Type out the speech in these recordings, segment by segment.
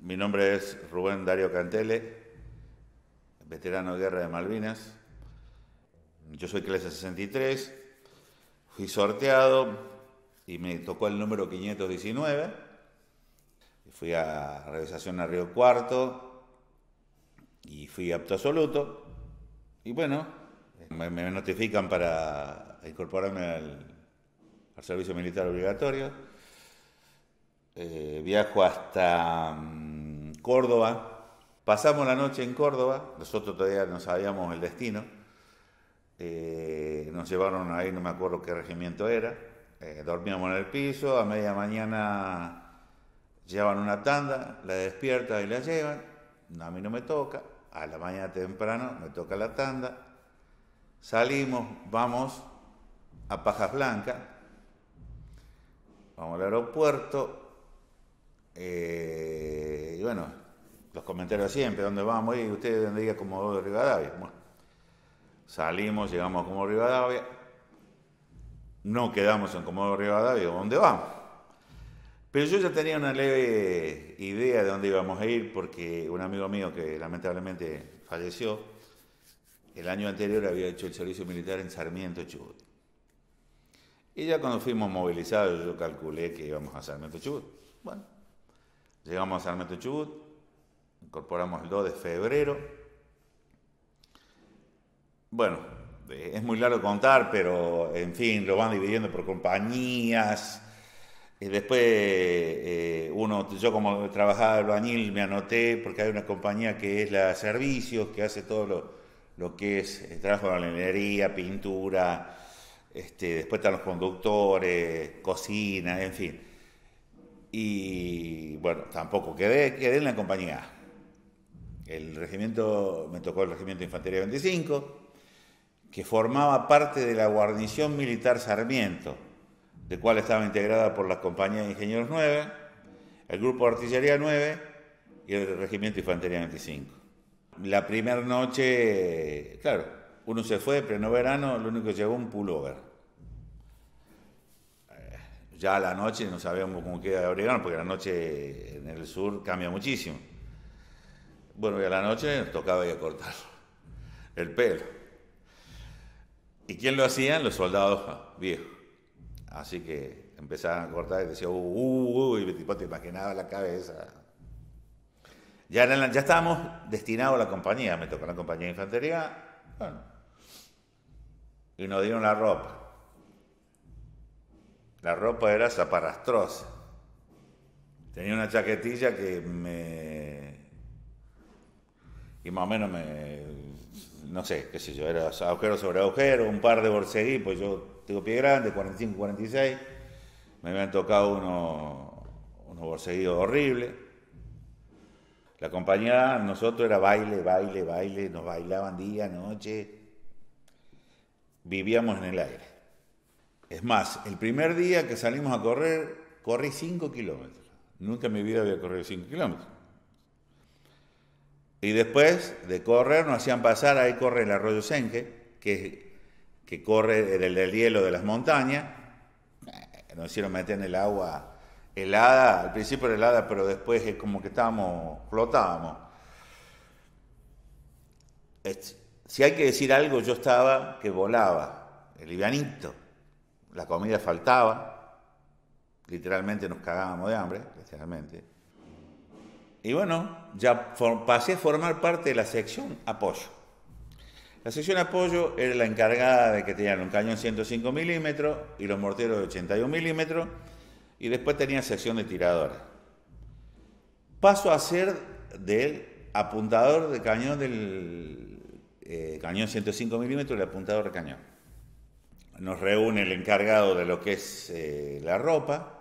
Mi nombre es Rubén Dario Cantele, veterano de guerra de Malvinas. Yo soy clase 63, fui sorteado y me tocó el número 519. Fui a realización a Río Cuarto y fui apto absoluto. Y bueno, me, notifican para incorporarme al, servicio militar obligatorio. Eh, viajo hasta mm, Córdoba. Pasamos la noche en Córdoba, nosotros todavía no sabíamos el destino. Eh, nos llevaron ahí, no me acuerdo qué regimiento era. Eh, dormíamos en el piso, a media mañana llevan una tanda, la despiertan y la llevan. a mí no me toca. A la mañana temprano me toca la tanda. Salimos, vamos a Pajas Blanca. vamos al aeropuerto. Eh, bueno, los comentarios siempre, ¿dónde vamos? Y ustedes dónde diga Comodoro Rivadavia. Bueno, salimos, llegamos a como Rivadavia, no quedamos en Comodoro Rivadavia, ¿dónde vamos? Pero yo ya tenía una leve idea de dónde íbamos a ir porque un amigo mío que lamentablemente falleció, el año anterior había hecho el servicio militar en Sarmiento Chubut. Y ya cuando fuimos movilizados yo calculé que íbamos a Sarmiento Chubut. Bueno, Llegamos al Meto Chubut, incorporamos el 2 de febrero. Bueno, eh, es muy largo contar, pero en fin, lo van dividiendo por compañías. Y después, eh, uno, yo como trabajaba bañil me anoté porque hay una compañía que es la Servicios, que hace todo lo, que es eh, trabajo de la pintura, este, después están los conductores, cocina, en fin. Y bueno, tampoco, quedé, quedé en la compañía El regimiento, me tocó el regimiento de Infantería 25, que formaba parte de la guarnición militar Sarmiento, de cual estaba integrada por la compañía de ingenieros 9, el grupo de artillería 9 y el regimiento de Infantería 25. La primera noche, claro, uno se fue, no verano, lo único que llegó un pullover ya a la noche no sabíamos cómo queda abrigar, porque la noche en el sur cambia muchísimo. Bueno, y a la noche nos tocaba ir a cortar el pelo. ¿Y quién lo hacía? Los soldados ah, viejos. Así que empezaban a cortar y decían, uh, uh, uh, y tipo te imaginaba la cabeza. Ya, ya estábamos destinados a la compañía, me tocó la compañía de infantería, bueno, y nos dieron la ropa. La ropa era zaparrastrosa. Tenía una chaquetilla que me... Y más o menos me... No sé, qué sé yo, era agujero sobre agujero, un par de borseguí, pues yo tengo pie grande, 45, 46. Me habían tocado unos unos horribles. La compañía, nosotros era baile, baile, baile, nos bailaban día, noche. Vivíamos en el aire. Es más, el primer día que salimos a correr, corrí 5 kilómetros. Nunca en mi vida había corrido 5 kilómetros. Y después de correr nos hacían pasar, ahí corre el arroyo Senge, que, que corre el, hielo de las montañas. Eh, nos hicieron meter en el agua helada, al principio era helada, pero después es como que estábamos, flotábamos. Si hay que decir algo, yo estaba que volaba, el livianito la comida faltaba, literalmente nos cagábamos de hambre, literalmente. Y bueno, ya pasé a formar parte de la sección apoyo. La sección apoyo era la encargada de que tenían un cañón 105 milímetros y los morteros de 81 milímetros, y después tenía sección de tiradores. Paso a ser del apuntador de cañón del eh, cañón 105 milímetros, el apuntador de cañón nos reúne el encargado de lo que es eh, la ropa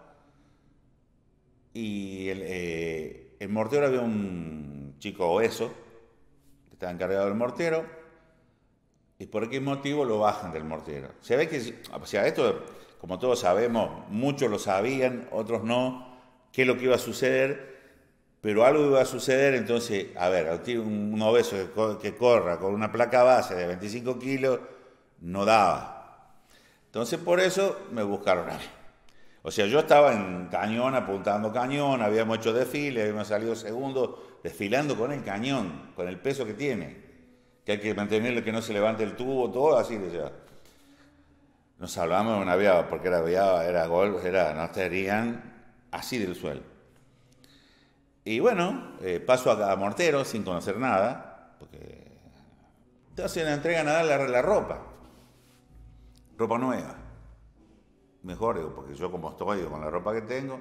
y el, eh, mortero había un chico obeso que estaba encargado del mortero y por qué motivo lo bajan del mortero. Se ve que, o sea, esto, como todos sabemos, muchos lo sabían, otros no, qué es lo que iba a suceder, pero algo iba a suceder, entonces, a ver, un, obeso que corra con una placa base de 25 kilos no daba entonces por eso me buscaron a mí. O sea, yo estaba en cañón, apuntando cañón, habíamos hecho desfile, habíamos salido segundo, desfilando con el cañón, con el peso que tiene, que hay que mantenerlo, que no se levante el tubo, todo así Nos salvamos de una porque era viaba, era gol, era, no estarían así del suelo. Y bueno, eh, paso a, Mortero sin conocer nada, porque entonces nos entregan a dar la ropa ropa nueva. Mejor, digo, porque yo como estoy con la ropa que tengo,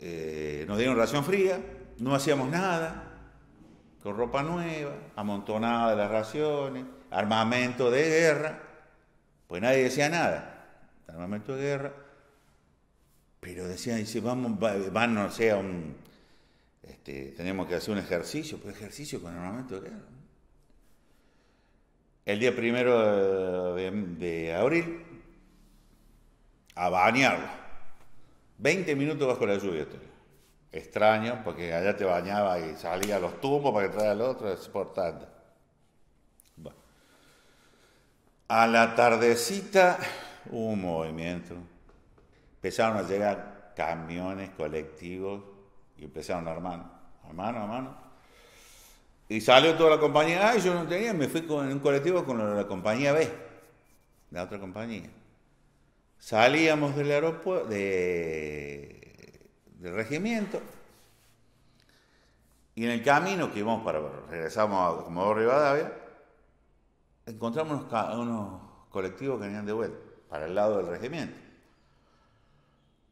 eh, nos dieron ración fría, no hacíamos nada, con ropa nueva, amontonada de las raciones, armamento de guerra, pues nadie decía nada, armamento de guerra, pero decían, dice, vamos, van, no sea, un, este, tenemos que hacer un ejercicio, pues ejercicio con armamento de guerra el día primero de, abril, a bañarlo. 20 minutos bajo la lluvia. Extraño, porque allá te bañaba y salía los tubos para que al otro, es importante. Bueno. A la tardecita hubo un movimiento. Empezaron a llegar camiones colectivos y empezaron a armar, mano a mano, y salió toda la compañía A y yo no tenía, me fui con, en un colectivo con la, compañía B, la otra compañía. Salíamos del aeropuerto, del regimiento, y en el camino que íbamos para, regresamos a Comodoro Rivadavia, encontramos unos, colectivos que venían de vuelta, para el lado del regimiento.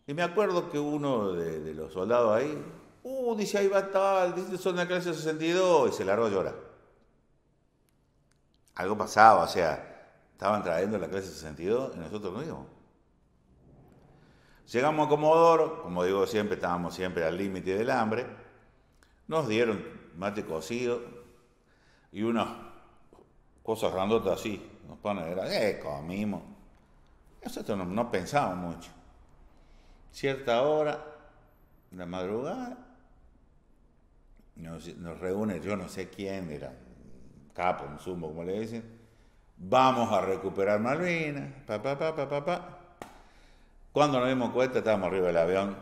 Y me acuerdo que uno de los soldados ahí Uh, dice, ahí va tal, dice, son de la clase 62, y se largó a llorar. Algo pasaba, o sea, estaban trayendo la clase 62 y nosotros no íbamos. Llegamos a Comodoro, como digo siempre, estábamos siempre al límite del hambre. Nos dieron mate cocido y unas cosas grandotas así. Nos ponen, era, eh, comimos. Nosotros no, pensamos mucho. Cierta hora, la madrugada, nos, reúne, yo no sé quién era, capo, un zumbo como le dicen, vamos a recuperar Malvinas, pa, pa, pa, pa, pa, pa. Cuando nos dimos cuenta, estábamos arriba del avión,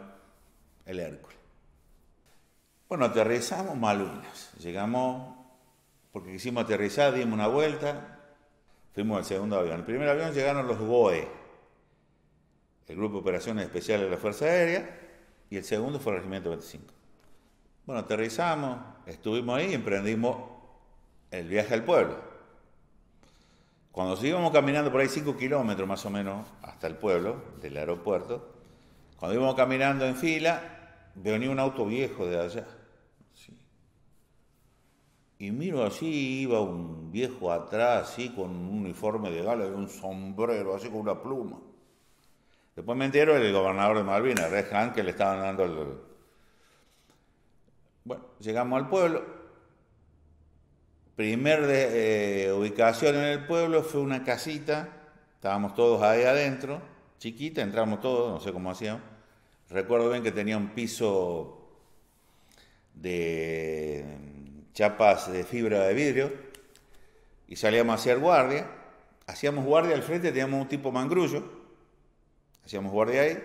el Hércules. Bueno, aterrizamos Malvinas, llegamos, porque quisimos aterrizar, dimos una vuelta, fuimos al segundo avión. El primer avión llegaron los BOE, el Grupo de Operaciones Especiales de la Fuerza Aérea, y el segundo fue el Regimiento 25. Bueno, aterrizamos, estuvimos ahí y emprendimos el viaje al pueblo. Cuando íbamos caminando por ahí cinco kilómetros más o menos hasta el pueblo, del aeropuerto, cuando íbamos caminando en fila, venía un auto viejo de allá. Y miro así, iba un viejo atrás, así, con un uniforme de gala y un sombrero, así con una pluma. Después me entero el gobernador de Malvinas, Red que le estaban dando el, bueno, llegamos al pueblo. Primer eh, ubicación en el pueblo fue una casita, estábamos todos ahí adentro, chiquita, entramos todos, no sé cómo hacíamos. Recuerdo bien que tenía un piso de mm, chapas de fibra de vidrio y salíamos a hacer guardia. Hacíamos guardia al frente, teníamos un tipo mangrullo, hacíamos guardia ahí.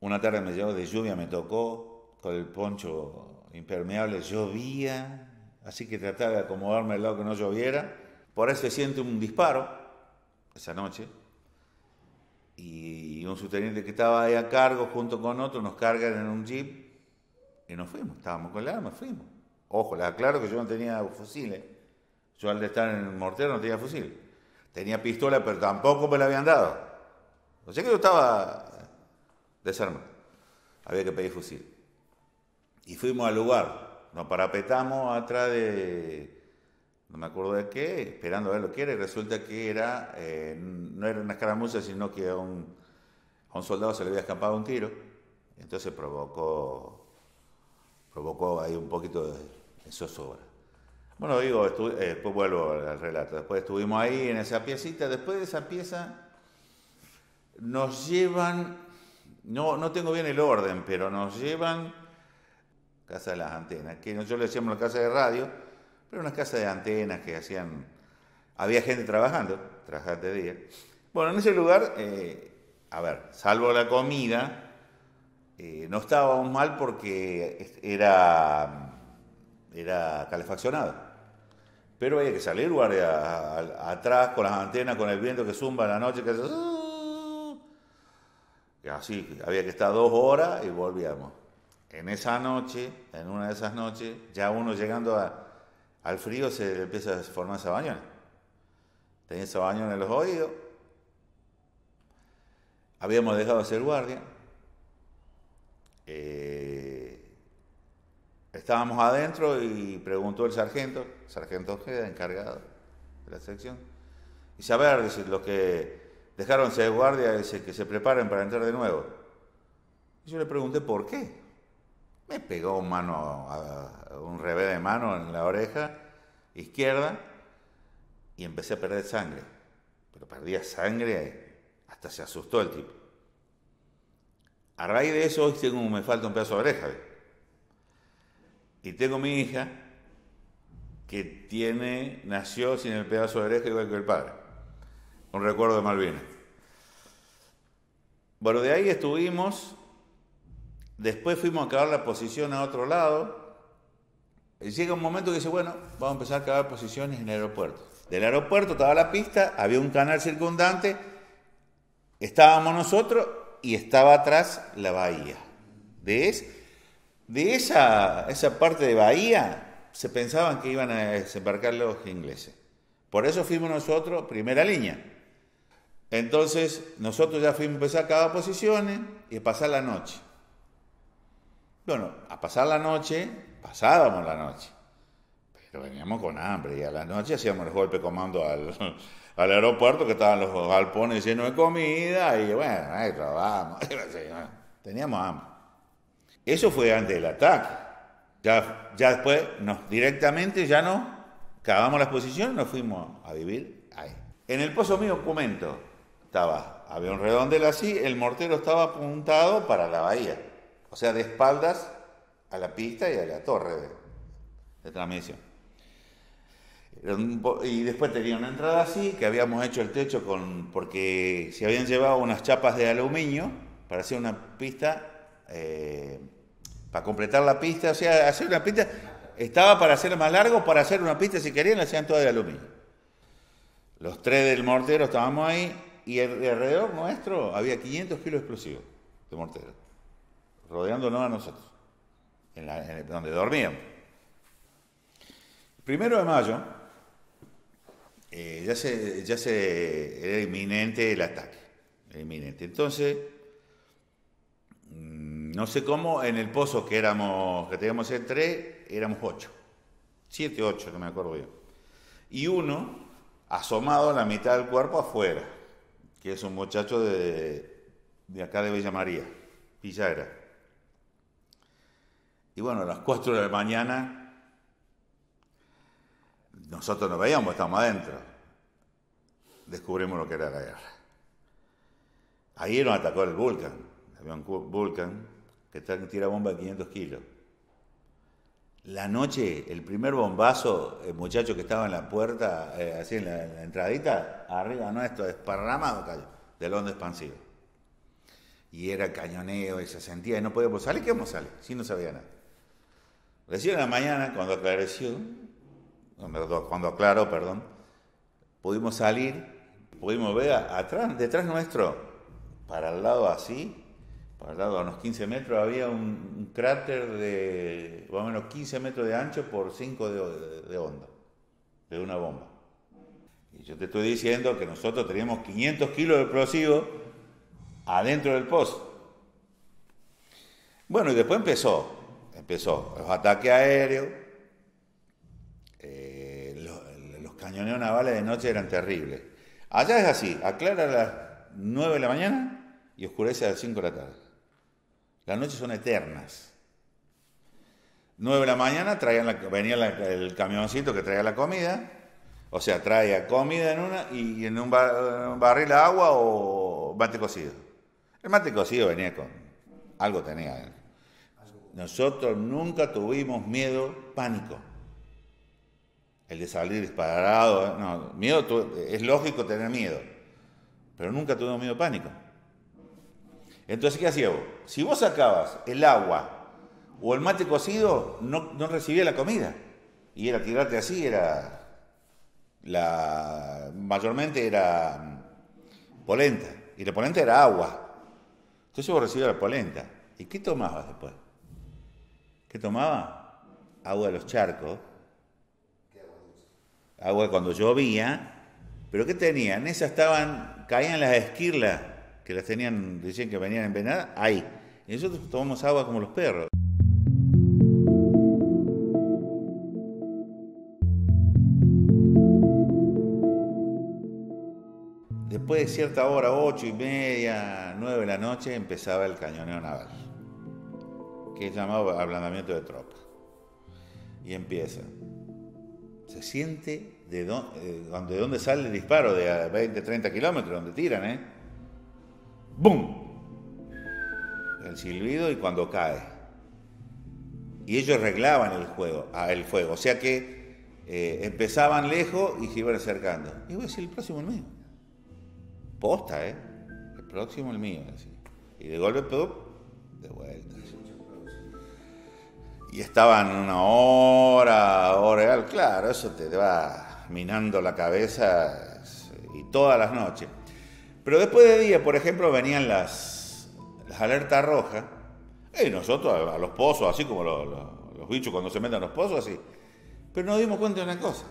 Una tarde me llegó de lluvia, me tocó, con el poncho impermeable, llovía, así que trataba de acomodarme al lado que no lloviera. Por eso se siente un disparo esa noche y un subteniente que estaba ahí a cargo junto con otro nos cargan en un jeep y nos fuimos, estábamos con el arma, fuimos. Ojo, les aclaro que yo no tenía fusiles. Yo al estar en el mortero no tenía fusil. Tenía pistola, pero tampoco me la habían dado. O sea que yo estaba desarmado. Había que pedir fusil y fuimos al lugar. Nos parapetamos atrás de, no me acuerdo de qué, esperando a ver lo que era, y resulta que era, eh, no era una escaramuza, sino que a un, soldado se le había escapado un tiro. Entonces provocó, provocó ahí un poquito de, zozobra. Bueno, digo, eh, después vuelvo al relato. Después estuvimos ahí en esa piecita. Después de esa pieza nos llevan, no, no tengo bien el orden, pero nos llevan casa de las antenas, que nosotros le decíamos la casa de radio, pero una casa de antenas que hacían, había gente trabajando, trabajar de día. Bueno, en ese lugar, eh, a ver, salvo la comida, no eh, no estábamos mal porque era, era calefaccionado pero había que salir guardia atrás con las antenas, con el viento que zumba en la noche, que hace... así, había que estar dos horas y volvíamos en esa noche, en una de esas noches, ya uno llegando al frío se empieza a formar esa bañona. Tenía esa bañona en los oídos. Habíamos dejado de ser guardia. Eh, estábamos adentro y preguntó el sargento, sargento Ojeda, encargado de la sección. Y saber, los que dejaron ser guardia, que se preparen para entrar de nuevo. Y yo le pregunté por qué pegó un mano, un revés de mano en la oreja izquierda y empecé a perder sangre. Pero perdía sangre, hasta se asustó el tipo. A raíz de eso hoy tengo, me falta un pedazo de oreja. Y tengo mi hija que tiene, nació sin el pedazo de oreja igual que el padre. Un recuerdo de Malvinas. Bueno, de ahí estuvimos Después fuimos a acabar la posición a otro lado. Y llega un momento que dice, bueno, vamos a empezar a acabar posiciones en el aeropuerto. Del aeropuerto estaba la pista, había un canal circundante, estábamos nosotros y estaba atrás la bahía. De, de esa, parte de bahía se pensaban que iban a desembarcar los ingleses. Por eso fuimos nosotros primera línea. Entonces nosotros ya fuimos a empezar a acabar posiciones y pasar la noche. Bueno, a pasar la noche, pasábamos la noche, pero veníamos con hambre y a la noche hacíamos el golpe comando al, aeropuerto que estaban los galpones llenos de comida y bueno, ahí trabajamos, teníamos hambre. Eso fue antes del ataque. Ya, ya después, directamente ya no, acabamos la exposición nos fuimos a vivir ahí. En el pozo mío comento, estaba, había un redondel así, el mortero estaba apuntado para la bahía. O sea, de espaldas a la pista y a la torre de, transmisión. Y después tenía una entrada así, que habíamos hecho el techo con, porque se habían llevado unas chapas de aluminio para hacer una pista, eh, para completar la pista, o sea, hacer una pista, estaba para hacer más largo, para hacer una pista, si querían, la hacían toda de aluminio. Los tres del mortero estábamos ahí y alrededor nuestro había 500 kilos de explosivos de mortero rodeándonos a nosotros, donde dormíamos. El primero de mayo eh, ya, se, ya se era inminente el ataque, Entonces, mm, no sé cómo, en el pozo que éramos, que teníamos entre, éramos ocho, siete, ocho, no me acuerdo yo. Y uno asomado la mitad del cuerpo afuera, que es un muchacho de, acá de Villa María, era. Y bueno, a las 4 de la mañana nosotros nos veíamos, estamos adentro. Descubrimos lo que era la guerra. Ahí nos atacó el Vulcan. Había un Vulcan que tira bomba de 500 kilos. La noche, el primer bombazo, el muchacho que estaba en la puerta, eh, así en la, entradita, arriba nuestro, desparramado cayó, del hondo expansivo. Y era cañoneo y se sentía y no podíamos salir. ¿Qué vamos a salir? Si no sabía nada. Recién en la mañana, cuando aclareció, cuando aclaró, perdón, pudimos salir, pudimos ver atrás, detrás nuestro, para el lado así, para el lado a unos 15 metros, había un, cráter de más o menos 15 metros de ancho por 5 de, de, de onda, de una bomba. Y yo te estoy diciendo que nosotros teníamos 500 kilos de explosivo adentro del pozo. Bueno, y después empezó empezó los ataques aéreos, eh, los, cañoneos navales de noche eran terribles. Allá es así, aclara a las 9 de la mañana y oscurece a las 5 de la tarde. Las noches son eternas. 9 de la mañana traían la, venía el camioncito que traía la comida, o sea, traía comida en una y en un, barril agua o mate cocido. El mate cocido venía con algo tenía nosotros nunca tuvimos miedo, pánico. El de salir disparado, eh, no, miedo es lógico tener miedo, pero nunca tuvimos miedo, pánico. Entonces, ¿qué hacía vos? Si vos sacabas el agua o el mate cocido, no, recibía la comida. Y era tirarte así, era. La, mayormente era mm, polenta. Y la polenta era agua. Entonces vos recibías la polenta. ¿Y qué tomabas después? ¿Qué tomaba? Agua de los charcos. Agua cuando llovía. Pero ¿qué tenían? Esas estaban, caían las esquirlas, que las tenían, decían que venían envenenadas, ahí. Y nosotros tomamos agua como los perros. Después de cierta hora, ocho y media, nueve de la noche, empezaba el cañoneo naval que es llamado ablandamiento de tropa. Y empieza. Se siente de dónde, eh, dónde sale el disparo, de 20, 30 kilómetros, donde tiran, ¿eh? ¡Bum! El silbido y cuando cae. Y ellos arreglaban el, juego, el fuego. O sea que eh, empezaban lejos y se iban acercando. Y voy a decir, el próximo el mío. Posta, ¿eh? El próximo el mío. Y de golpe, y estaban una hora, hora real, claro, eso te va minando la cabeza y todas las noches. Pero después de día, por ejemplo, venían las, alertas rojas, y nosotros a, los pozos, así como los, bichos cuando se meten a los pozos, así. Pero nos dimos cuenta de una cosa,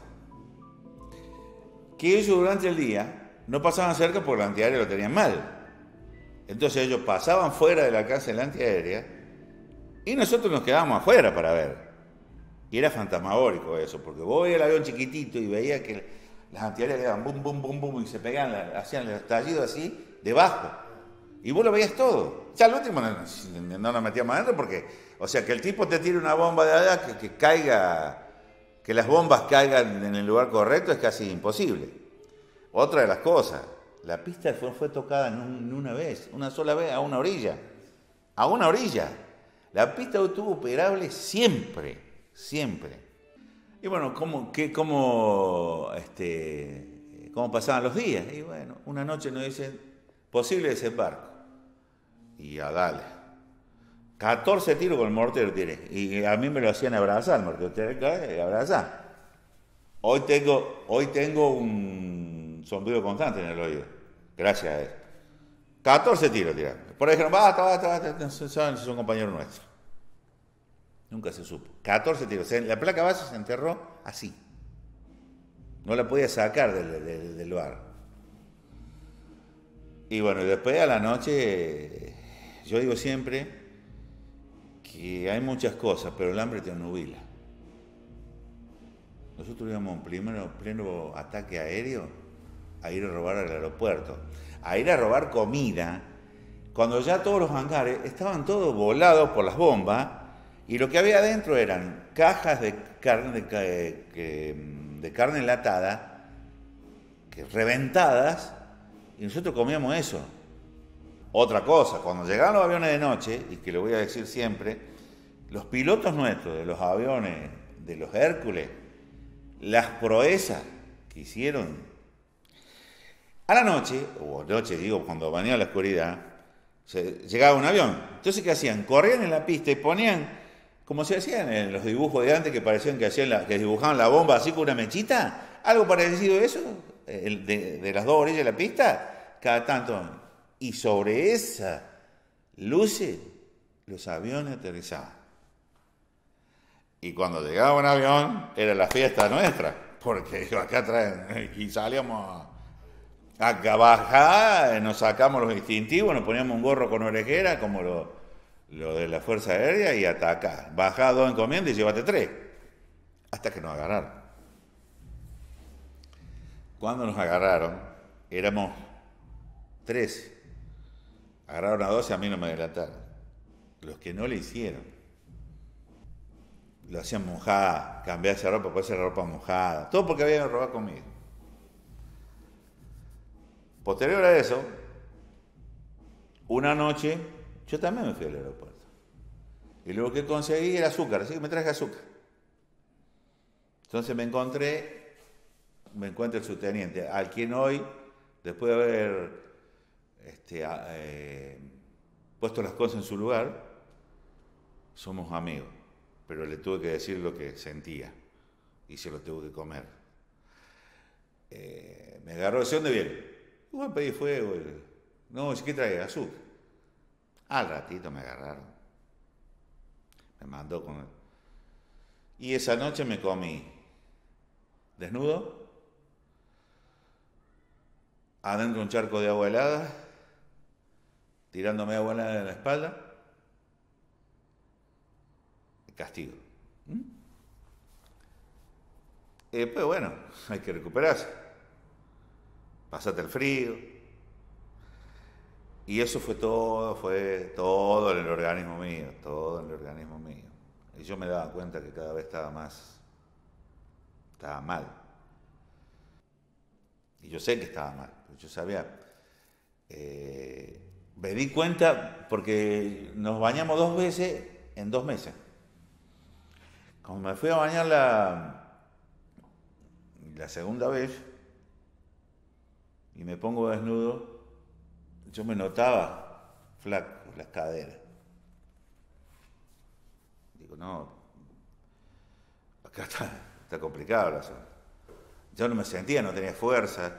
que ellos durante el día no pasaban cerca porque la antiaérea lo tenían mal. Entonces ellos pasaban fuera la casa de la antiaérea y nosotros nos quedábamos afuera para ver. Y era fantasmagórico eso, porque vos veías el avión chiquitito y veías que las antiaéreas daban bum, bum, bum, bum, y se pegaban, hacían los estallido así, debajo. Y vos lo veías todo. Ya el último no, no nos metíamos adentro porque, o sea, que el tipo te tire una bomba de allá, que, caiga, que las bombas caigan en el lugar correcto es casi imposible. Otra de las cosas, la pista fue, tocada en una vez, una sola vez, a una orilla. A una orilla. La pista estuvo operable siempre, siempre. Y bueno, ¿cómo, qué, cómo, este, cómo pasaban los días? Y bueno, una noche nos dicen, posible desembarco. Y a dale. 14 tiros con el mortero tiré. Y a mí me lo hacían abrazar, el mortero tiré, eh, abrazar. Hoy tengo, hoy tengo un sonido constante en el oído, gracias a él. 14 tiros tiraron. Por ahí dijeron, basta, basta, basta, es un compañero nuestro. Nunca se supo. 14 tiros. la placa base se enterró así. No la podía sacar del, del, bar. Y bueno, después a la noche, yo digo siempre que hay muchas cosas, pero el hambre te nubila. Nosotros íbamos un pleno ataque aéreo a ir a robar al aeropuerto a ir a robar comida, cuando ya todos los hangares estaban todos volados por las bombas y lo que había adentro eran cajas de carne, eh, mm, carne enlatada, que, reventadas, y nosotros comíamos eso. Otra cosa, cuando llegaban los aviones de noche, y que lo voy a decir siempre, los pilotos nuestros de los aviones, de los Hércules, las proezas que hicieron a la noche, o noche digo, cuando venía la oscuridad, llegaba un avión. Entonces, ¿qué hacían? Corrían en la pista y ponían, como se hacían en los dibujos de antes que parecían que, hacían la, dibujaban la bomba así con una mechita, algo parecido a eso, de, las dos orillas de la pista, cada tanto. Y sobre esa luces, los aviones aterrizaban. Y cuando llegaba un avión, era la fiesta nuestra, porque acá atrás, y salíamos Acá bajá, nos sacamos los distintivos, nos poníamos un gorro con orejera, como lo, de la Fuerza Aérea, y ataca. Bajá dos encomiendas y llévate tres. Hasta que nos agarraron. Cuando nos agarraron, éramos tres. Agarraron a dos y a mí no me delataron. Los que no le hicieron. Lo hacían mojada, esa ropa, puede ser ropa mojada. Todo porque habían robado conmigo. Posterior a eso, una noche yo también me fui al aeropuerto. Y lo que conseguí era azúcar, así que me traje azúcar. Entonces me encontré, me encuentro el subteniente, al quien hoy, después de haber este, eh, puesto las cosas en su lugar, somos amigos. Pero le tuve que decir lo que sentía y se lo tuvo que comer. Eh, me agarró de dónde viene. Y voy a pedir fuego. Y, no, ¿qué trae? Azúcar. Al ratito me agarraron. Me mandó con... Y esa noche me comí desnudo, adentro un charco de agua helada, tirándome agua helada en la espalda. Castigo. pues bueno, hay que recuperarse pasate el frío. Y eso fue todo, fue todo en el organismo mío, todo en el organismo mío. Y yo me daba cuenta que cada vez estaba más, estaba mal. Y yo sé que estaba mal, yo sabía. Eh, me di cuenta porque nos bañamos dos veces en dos meses. Cuando me fui a bañar la, la segunda vez, y me pongo desnudo, yo me notaba flaco, las caderas. Digo, no, acá está, complicado la zona. Yo no me sentía, no tenía fuerza.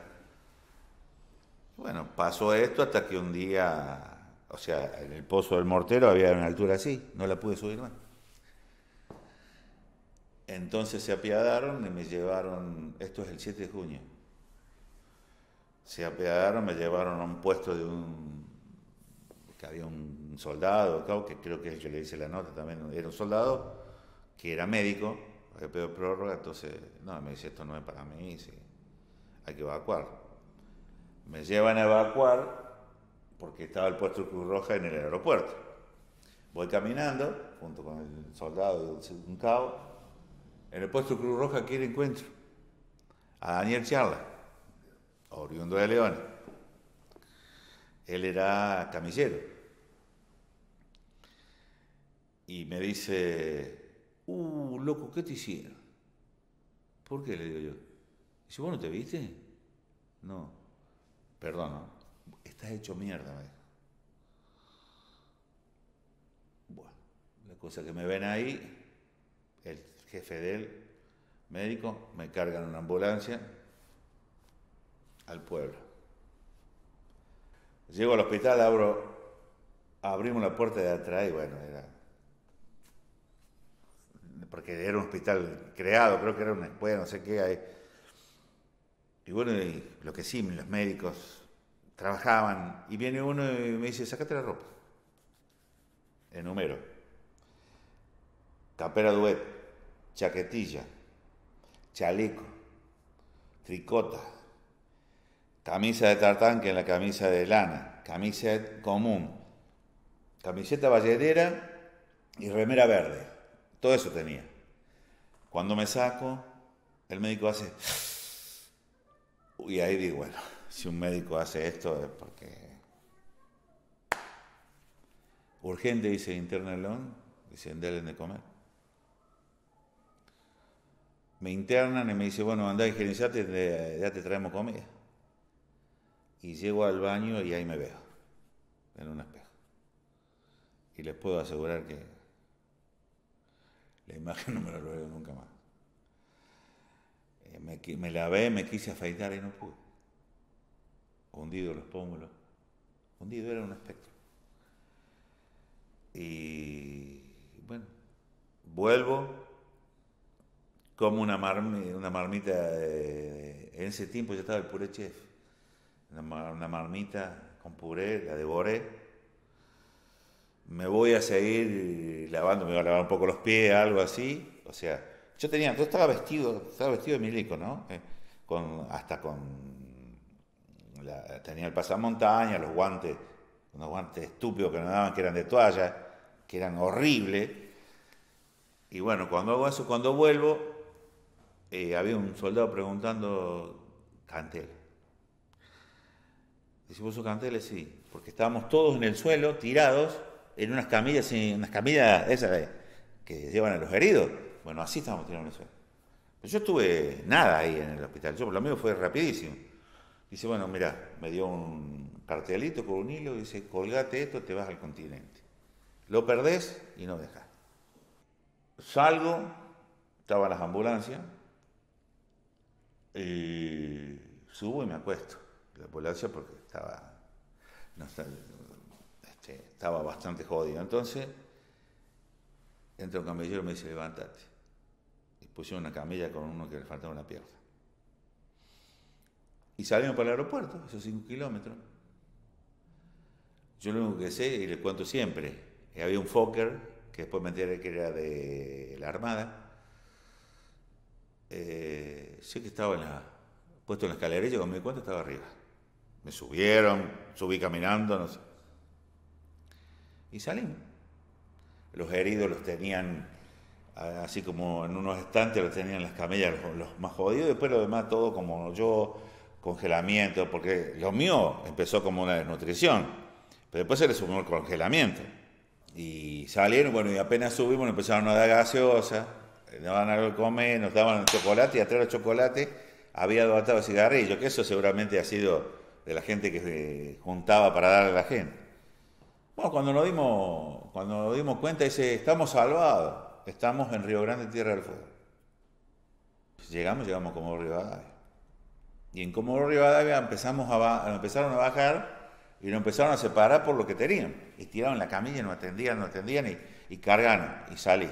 Bueno, pasó esto hasta que un día, o sea, en el pozo del mortero había una altura así, no la pude subir más. Entonces se apiadaron y me llevaron, esto es el 7 de junio, se apegaron, me llevaron a un puesto de un. que había un soldado, que creo que es el le hice la nota también, era un soldado que era médico, que prórroga, entonces, no, me dice, esto no es para mí, hay que evacuar. Me llevan a evacuar porque estaba el puesto de Cruz Roja en el aeropuerto. Voy caminando, junto con el soldado y un cabo, en el puesto de Cruz Roja, quién le encuentro a Daniel Charla oriundo de León. Él era camillero. Y me dice, uh, loco, ¿qué te hicieron? ¿Por qué? Le digo yo. Dice, ¿vos no te viste? No. Perdón, estás hecho mierda, me Bueno, la cosa que me ven ahí, el jefe del médico, me cargan una ambulancia, al pueblo. Llego al hospital, abro, abrimos la puerta de atrás y bueno, era. Porque era un hospital creado, creo que era una escuela, no sé qué. Hay. Y bueno, lo que sí, los médicos trabajaban. Y viene uno y me dice: sacate la ropa. El número. Campera duet, chaquetilla, chaleco, tricota camisa de tartán que en la camisa de lana, camiseta común, camiseta ballenera y remera verde. Todo eso tenía. Cuando me saco, el médico hace... Y ahí digo, bueno, si un médico hace esto es porque... Urgente, dice internalón, dicen, denle de comer. Me internan y me dice, bueno, anda a higienizarte ya te traemos comida y llego al baño y ahí me veo, en un espejo. Y les puedo asegurar que la imagen no me la veo nunca más. Eh, me, lavé, me quise afeitar y no pude. Hundido los pómulos. Hundido era un espectro. Y bueno, vuelvo, como una, una marmita. en ese tiempo ya estaba el puré chef una marmita con puré, la devoré. Me voy a seguir lavando, me voy a lavar un poco los pies, algo así. O sea, yo tenía, yo estaba vestido, estaba vestido de milico, ¿no? Eh, hasta con, tenía el pasamontaña, los guantes, unos guantes estúpidos que no daban, que eran de toalla, que eran horribles. Y bueno, cuando hago eso, cuando vuelvo, eh, había un soldado preguntando, Cantel, Decimos su canteles, sí, porque estábamos todos en el suelo, tirados, en unas camillas, en unas camillas esas que llevan a los heridos. Bueno, así estábamos tirados en el suelo. Pero yo estuve nada ahí en el hospital, yo lo mío fue rapidísimo. Dice, bueno, mira, me dio un cartelito con un hilo dice, colgate esto, te vas al continente. Lo perdés y no dejas. Salgo, estaba las ambulancias, subo y me acuesto. La ambulancia porque estaba, este, estaba bastante jodido. Entonces, entra un camellero y me dice, levántate. Y pusieron una camilla con uno que le faltaba una pierna. Y salimos para el aeropuerto, esos 5 kilómetros. Yo lo único que sé, y le cuento siempre, había un Fokker, que después me enteré que era de la Armada. Eh, sé que estaba en la, puesto en la escalerilla, yo me di cuenta estaba arriba. Me subieron, subí caminando, no sé. Y salimos. Los heridos los tenían así como en unos estantes, los tenían las camillas los, más jodidos, después lo demás todo como yo, congelamiento, porque lo mío empezó como una desnutrición, pero después se le sumó el congelamiento. Y salieron, bueno, y apenas subimos, empezaron a dar gaseosa, eh, nos daban algo de comer, nos daban chocolate, y atrás del chocolate había dos cigarrillos, que eso seguramente ha sido de la gente que se juntaba para darle a la gente. Bueno, cuando nos dimos, cuando nos dimos cuenta, dice, estamos salvados, estamos en Río Grande, Tierra del Fuego. Llegamos, llegamos a Comodoro Rivadavia. Y en Comodoro Rivadavia empezamos a empezaron a bajar y nos empezaron a separar por lo que tenían. Y tiraron la camilla, no atendían, no atendían y, y cargaron y salí.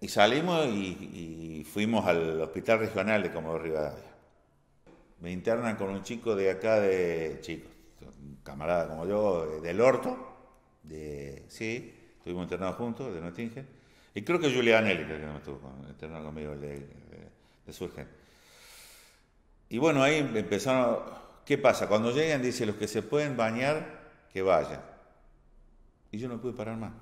Y salimos y, y fuimos al hospital regional de Comodoro Rivadavia me internan con un chico de acá de chicos, un camarada como yo, del orto, sí, estuvimos internados juntos, de Nottingen, y creo que Julia creo que me estuvo internado conmigo, el de, de, Y bueno, ahí empezaron, ¿qué pasa? Cuando llegan, dice, los que se pueden bañar, que vayan. Y yo no pude parar más,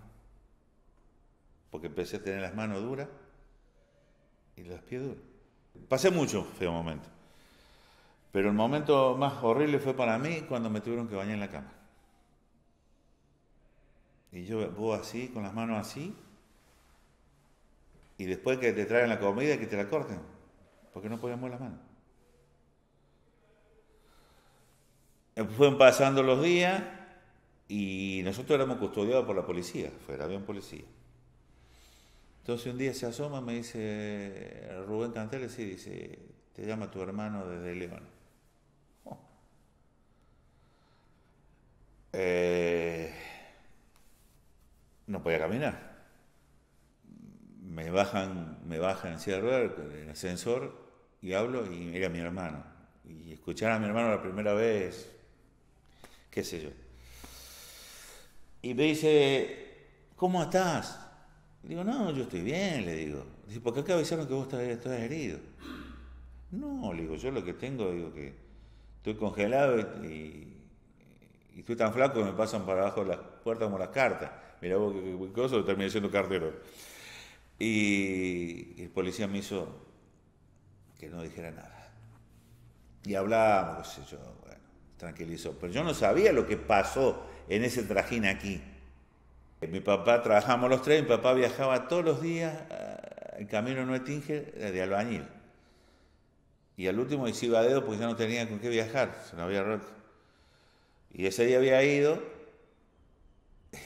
porque empecé a tener las manos duras y los pies duros. Pasé mucho feo momento. Pero el momento más horrible fue para mí cuando me tuvieron que bañar en la cama. Y yo voy así, con las manos así, y después que te traen la comida, y que te la corten, porque no podíamos las manos. Fueron pasando los días y nosotros éramos custodiados por la policía, fuera había un policía. Entonces un día se asoma, me dice Rubén Canteles y dice, te llama tu hermano desde León. Eh, no podía caminar. Me bajan, me bajan en el en el ascensor, y hablo, y a mi hermano. Y escuchar a mi hermano la primera vez, qué sé yo. Y me dice, ¿cómo estás? Le digo, no, yo estoy bien, le digo. porque ¿por qué acá avisaron que vos estás, herido? No, le digo, yo lo que tengo, digo que estoy congelado y y estoy tan flaco que me pasan para abajo las puertas como las cartas. Mira vos qué cosa, terminé siendo cartero. Y el policía me hizo que no dijera nada. Y hablábamos, yo, bueno, tranquilizó. Pero yo no sabía lo que pasó en ese trajín aquí. Mi papá, trabajamos los tres, mi papá viajaba todos los días ah, el camino no tinge de albañil. Y al último y se iba a dedo porque ya no tenía con qué viajar, se lo había roto. Y ese día había ido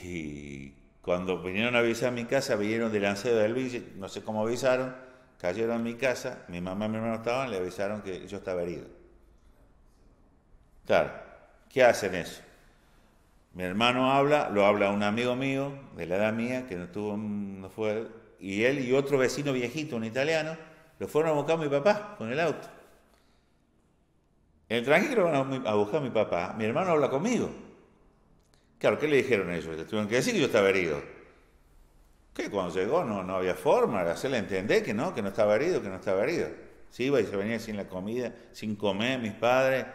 y cuando vinieron a avisar a mi casa, vinieron del del Ville, no sé cómo avisaron, cayeron en mi casa, mi mamá y mi hermano estaban, le avisaron que yo estaba herido. Claro, ¿qué hacen eso? Mi hermano habla, lo habla un amigo mío de la edad mía, que no, tuvo, no fue, y él y otro vecino viejito, un italiano, lo fueron a buscar a mi papá con el auto. En el tranquilo van a buscar a mi papá, mi hermano habla conmigo. Claro, ¿qué le dijeron ellos? tuvieron que decir que yo estaba herido. Que cuando llegó no, no había forma de hacerle entender que no, que no estaba herido, que no estaba herido. Se iba y se venía sin la comida, sin comer mis padres.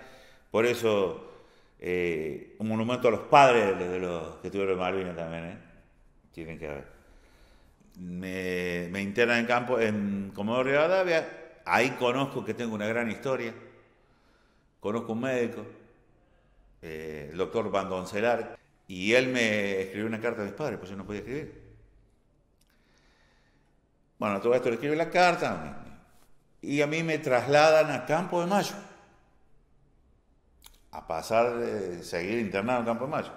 Por eso eh, un monumento a los padres de los que tuvieron Malvinas también, ¿eh? Tienen que haber. Me, me internan en campo, en Comodoro Rivadavia. Ahí conozco que tengo una gran historia. Conozco un médico, eh, el doctor Bandoncelar, y él me escribió una carta a mis padres, pues yo no podía escribir. Bueno, todo esto le escribe la carta y a mí me trasladan a Campo de Mayo, a pasar, de eh, seguir internado en Campo de Mayo.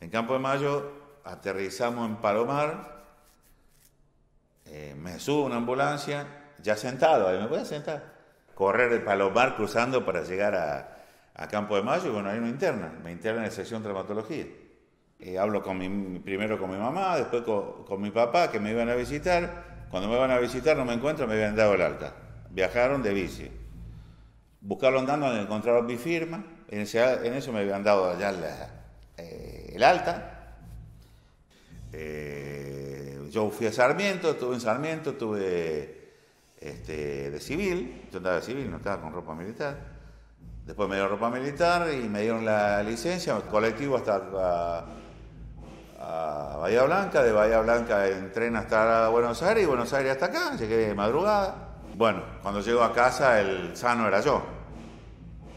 En Campo de Mayo aterrizamos en Palomar, eh, me subo a una ambulancia, ya sentado, ahí me voy a sentar correr el Palomar cruzando para llegar a, Campo de Mayo y bueno, ahí me interna me interna en la sección traumatología. Eh, hablo primero con mi mamá, después con, mi papá que me iban a visitar. Cuando me iban a visitar no me encuentro, me habían dado el alta. Viajaron de bici. Buscaron andando, encontraron mi firma. En, eso me habían dado allá eh, el alta. Eh, yo fui a Sarmiento, estuve en Sarmiento, tuve este, de civil, yo andaba de civil, no estaba con ropa militar. Después me dieron ropa militar y me dieron la licencia, colectivo hasta a, Bahía Blanca, de Bahía Blanca en tren hasta Buenos Aires y Buenos Aires hasta acá, llegué de madrugada. Bueno, cuando llego a casa el sano era yo.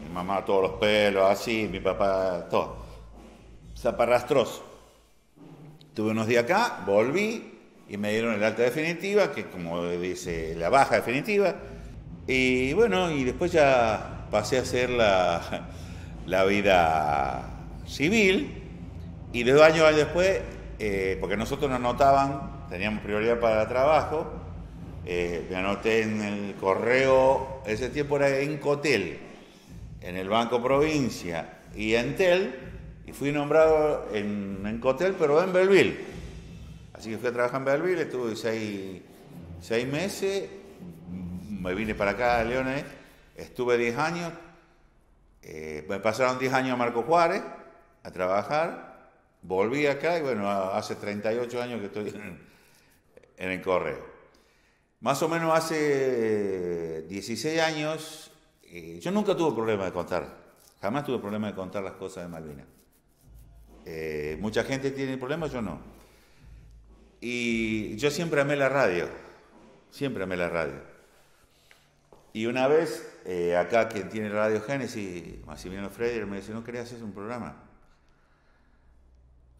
Mi mamá todos los pelos, así, mi papá, todo. Zaparrastroso. Tuve unos días acá, volví, y me dieron el alta definitiva, que como dice, la baja definitiva. Y bueno, y después ya pasé a hacer la, vida civil. Y dos años después, eh, porque nosotros nos anotaban, teníamos prioridad para el trabajo, eh, me anoté en el correo, ese tiempo era en Cotel, en el Banco Provincia y en Tel, y fui nombrado en, en Cotel, pero en Belville. Así que fui a trabajar en Malvinas, estuve seis, meses, me vine para acá a Leones, estuve 10 años, eh, me pasaron diez años a Marco Juárez a trabajar, volví acá y bueno, hace 38 años que estoy en, el correo. Más o menos hace 16 años, eh, yo nunca tuve problema de contar, jamás tuve problema de contar las cosas de Malvinas. Eh, mucha gente tiene problemas, yo no. Y yo siempre amé la radio, siempre amé la radio. Y una vez, eh, acá quien tiene Radio Génesis, Massimiliano Freider, me dice, ¿no querés hacer un programa?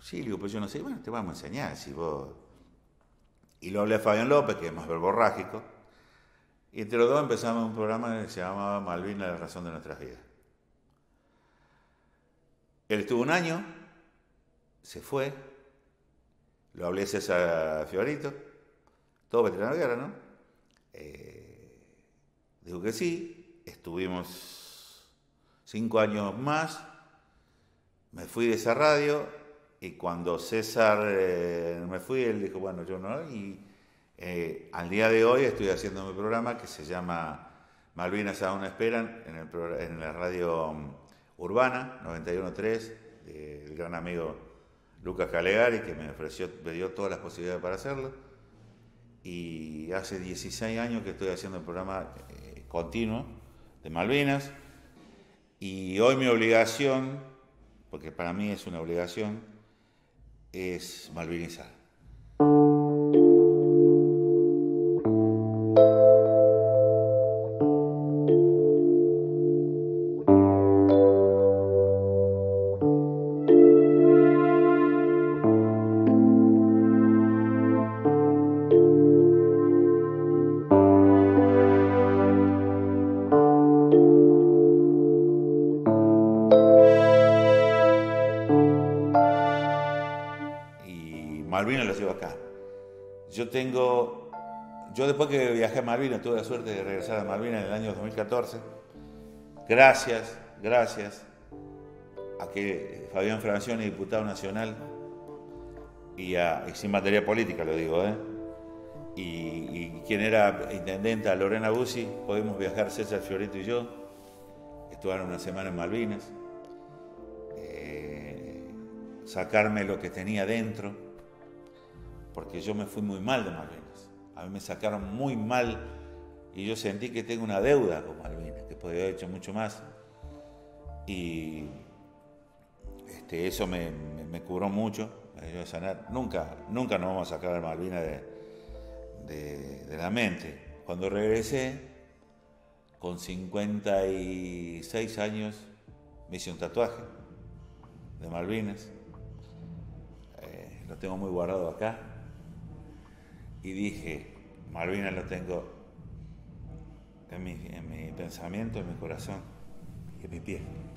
Sí, le digo, pues yo no sé, bueno, te vamos a enseñar, si vos... Y lo hablé a Fabián López, que es más verborrágico, y entre los dos empezamos un programa que se llamaba Malvina, la razón de nuestras vidas. Él estuvo un año, se fue, lo hablé César Fiorito, todo veterano de guerra, ¿no? Eh, dijo que sí, estuvimos cinco años más, me fui de esa radio y cuando César eh, me fui, él dijo, bueno, yo no, y eh, al día de hoy estoy haciendo mi programa que se llama Malvinas aún esperan en, en la radio mm, urbana 91.3 del gran amigo Lucas Calegari, que me ofreció, me dio todas las posibilidades para hacerlo. Y hace 16 años que estoy haciendo el programa eh, continuo de Malvinas. Y hoy mi obligación, porque para mí es una obligación, es malvinizar. Malvinas, tuve la suerte de regresar a Malvinas en el año 2014. Gracias, gracias a que eh, Fabián Francione, diputado nacional, y, sin materia política lo digo, ¿eh? y, quien era a Lorena Bussi, podemos viajar César Fioreto y yo, estuvieron una semana en Malvinas, eh, sacarme lo que tenía dentro, porque yo me fui muy mal de Malvinas. A mí me sacaron muy mal y yo sentí que tengo una deuda con Malvinas, que podría haber hecho mucho más. Y este, eso me, me, cubró mucho, me ayudó a sanar. Nunca, nunca nos vamos a sacar a Malvinas de, la mente. Cuando regresé, con 56 años, me hice un tatuaje de Malvinas. Eh, lo tengo muy guardado acá y dije, Malvinas lo tengo en mi, en mi pensamiento, en mi corazón y en mi pie.